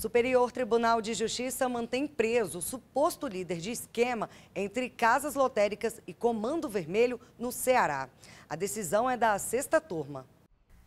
Superior Tribunal de Justiça mantém preso suposto líder de esquema entre casas lotéricas e Comando Vermelho no Ceará. A decisão é da sexta turma.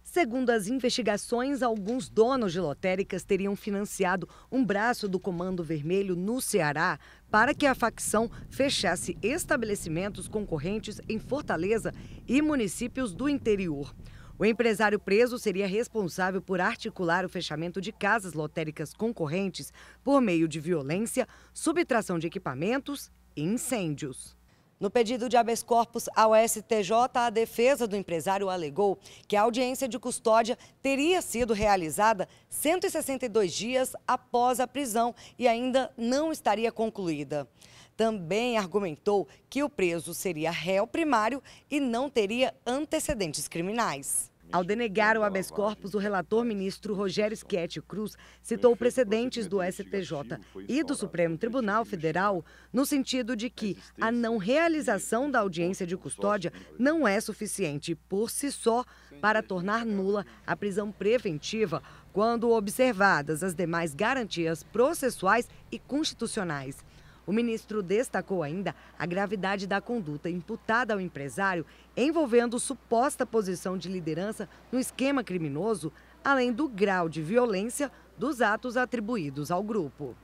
Segundo as investigações, alguns donos de lotéricas teriam financiado um braço do Comando Vermelho no Ceará para que a facção fechasse estabelecimentos concorrentes em Fortaleza e municípios do interior. O empresário preso seria responsável por articular o fechamento de casas lotéricas concorrentes por meio de violência, subtração de equipamentos e incêndios. No pedido de habeas corpus ao STJ, a defesa do empresário alegou que a audiência de custódia teria sido realizada 162 dias após a prisão e ainda não estaria concluída. Também argumentou que o preso seria réu primário e não teria antecedentes criminais. Ao denegar o habeas corpus, o relator ministro Rogério Schietti Cruz citou precedentes do STJ e do Supremo Tribunal Federal no sentido de que a não realização da audiência de custódia não é suficiente por si só para tornar nula a prisão preventiva quando observadas as demais garantias processuais e constitucionais. O ministro destacou ainda a gravidade da conduta imputada ao empresário envolvendo suposta posição de liderança no esquema criminoso, além do grau de violência dos atos atribuídos ao grupo.